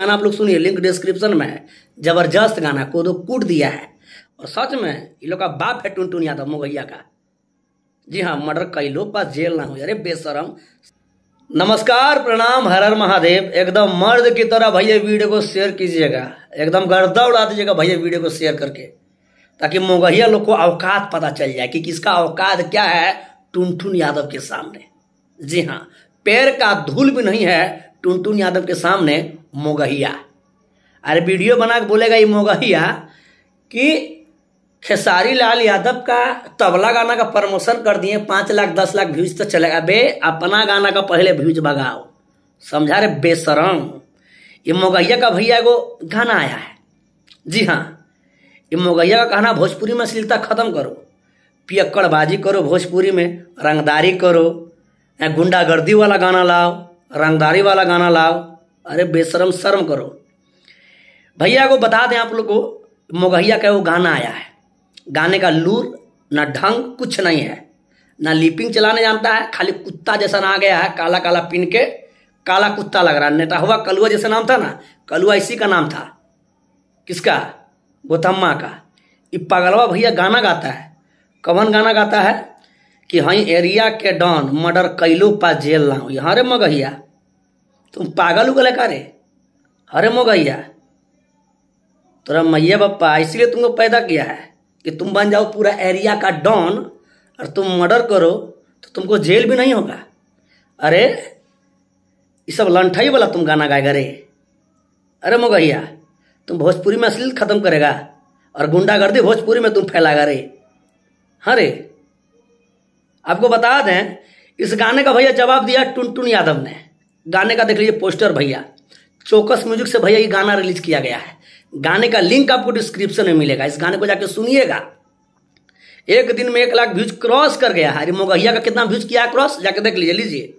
गाना आप लोग सुनिए लिंक डिस्क्रिप्शन में है जबरदस्त गाना कोदो कूट दिया है और सच में ये लोग का बाप है टुनटुन यादव मोगैया का जी हाँ मर्डर कई लोग पास जेल ना हो अरे बेसरम नमस्कार प्रणाम हर हर महादेव एकदम मर्द की तरह भैया वीडियो को शेयर कीजिएगा एकदम गर्दा उड़ा दीजिएगा भैया वीडियो को शेयर करके ताकि मोगहिया लोग को अवकात पता चल जाए कि किसका अवकात क्या है टुनटुन यादव के सामने जी हाँ पैर का धूल भी नहीं है टुनटुन यादव के सामने मोगहिया अरे वीडियो बना के बोलेगा ये मोगहिया कि खेसारी लाल यादव का तबला गाना का प्रमोशन कर दिए पाँच लाख दस लाख व्यूज तो चलेगा बे अपना गाना का पहले व्यूज भगाओ समझा रहे बेसरम ये मोगैया का भैया को गाना आया है जी हाँ ये मोगैया का कहना भोजपुरी में अश्लीलता खत्म करो पियक्कड़बाजी करो भोजपुरी में रंगदारी करो या गुंडागर्दी वाला गाना लाओ रंगदारी वाला गाना लाओ अरे बेशरम शर्म करो भैया को बता दें आप लोग को मोगहिया का वो गाना आया है गाने का लूर ना ढंग कुछ नहीं है ना लिपिंग चलाने जानता है खाली कुत्ता जैसा ना आ गया है काला काला पिन के काला कुत्ता लग रहा है नेटा हुआ कलुआ जैसा नाम था ना कलुआ इसी का नाम था किसका गौतम्मा का ये पागलवा भैया गाना गाता है कवन गाना गाता है कि हई एरिया के डॉन मर्डर कैलो पा जेल ना हो यहाँ रे मगहिया तुम पागल उगल का रे अरे मो गैया तोरा मैया बप्पा इसलिए तुमको पैदा किया है कि तुम बन जाओ पूरा एरिया का डॉन और तुम मर्डर करो तो तुमको जेल भी नहीं होगा अरे ये सब लंठाई वाला तुम गाना गाएगा रे अरे मोगैया तुम भोजपुरी में असली खत्म करेगा और गुंडागर्दी भोजपुरी में तुम फैलागा रे हाँ रे आपको बता दें इस गाने का भैया जवाब दिया टुनटुन यादव ने गाने का देख लीजिए पोस्टर भैया चौकस म्यूजिक से भैया ये गाना रिलीज किया गया है गाने का लिंक आपको डिस्क्रिप्शन में मिलेगा इस गाने को जाके सुनिएगा एक दिन में एक लाख व्यूज क्रॉस कर गया है अरे मोगहिया का कितना व्यूज किया क्रॉस जाके देख लीजिए लीजिए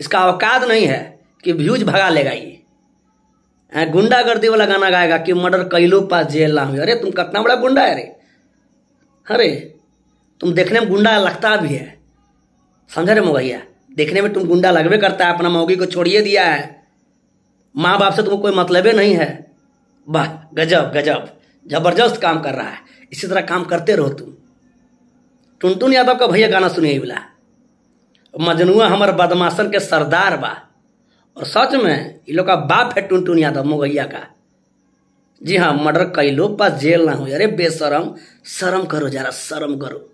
इसका औकात नहीं है कि व्यूज भगा लेगा ये गुंडागर्दी वाला गाना गाएगा कि मर्डर कैलो पास जेल ना अरे तुम कितना बड़ा गुंडा है अरे अरे तुम देखने में गुंडा लगता भी है समझ रहे मोगहिया देखने में तुम गुंडा लगवे करता है अपना मौगी को छोड़िए दिया है माँ बाप से तुमको कोई मतलब नहीं है वाह गजब गजब जबरदस्त काम कर रहा है इसी तरह काम करते रहो तुम टुनटुन यादव का भैया गाना सुनिए बोला मजनुआ हमार बदमाशन के सरदार बा और सच में ये लोग का बाप है टुनटुन यादव मोगैया का जी हाँ मर्डर कई लोग पास जेल ना हो अरे बेशरम शर्म करो जरा शर्म करो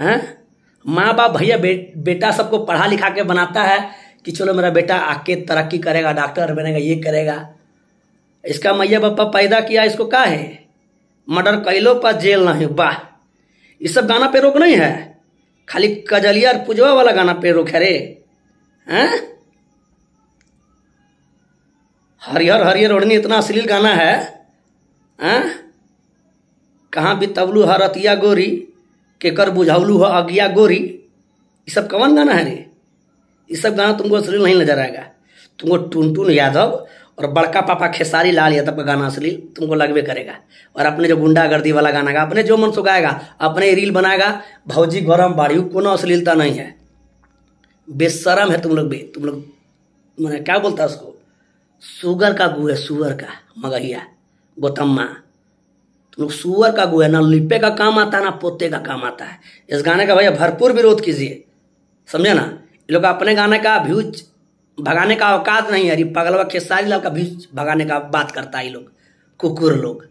हैं हाँ? माँ बाप भैया बे, बेटा सबको पढ़ा लिखा के बनाता है कि चलो मेरा बेटा आके तरक्की करेगा डॉक्टर बनेगा ये करेगा इसका मैया बापा पैदा किया इसको का है मर्डर कैलो पर जेल नहीं वाह इस सब गाना पे रोक नहीं है खाली कजलिया और पुजवा वाला गाना पे रोक है रे हैं हरिहर हरिहर ओढ़नी इतना अश्लील गाना है हैं कहाँ भी तबलू हरतिया गोरी केकर बुझाउलू हो अज्ञा गोरी ये सब कवन गाना है रे ये सब गाना तुमको अश्लील नहीं नजर आएगा तुमको टून टून यादव और बड़का पापा खेसारी लाल यादव का गाना अश्लील तुमको लगबे करेगा और अपने जो गुंडागर्दी वाला गाना गा अपने जो मन सो गाएगा अपने रील बनाएगा भौजी गौरम बाड़ी कोनो अश्लीलता नहीं है बेसरम है तुम लोग भी तुम लोग मैंने क्या बोलता उसको सुगर का गु है सुगर का मगहिया माँ लोग सुअर का गो है ना लिपे का काम आता है ना पोते का काम आता है इस गाने का भैया भरपूर विरोध कीजिए समझे ना ये लोग अपने गाने का व्यूज भगाने का औकात नहीं है पगलवा खेसारी लाल का व्यूज भगाने का बात करता है ये लोग कुकुर लोग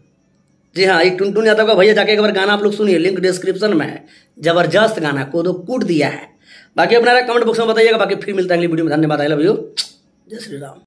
जी हाँ ये टुनटुन यादव का भैया जाके एक बार गाना आप लोग सुनिए लिंक डिस्क्रिप्शन में है जबरदस्त गाना कोदो कूट दिया है बाकी अपना कमेंट बॉक्स में बताइएगा बाकी फिर मिलता है अगली वीडियो में धन्यवाद आई लव यू जय श्री राम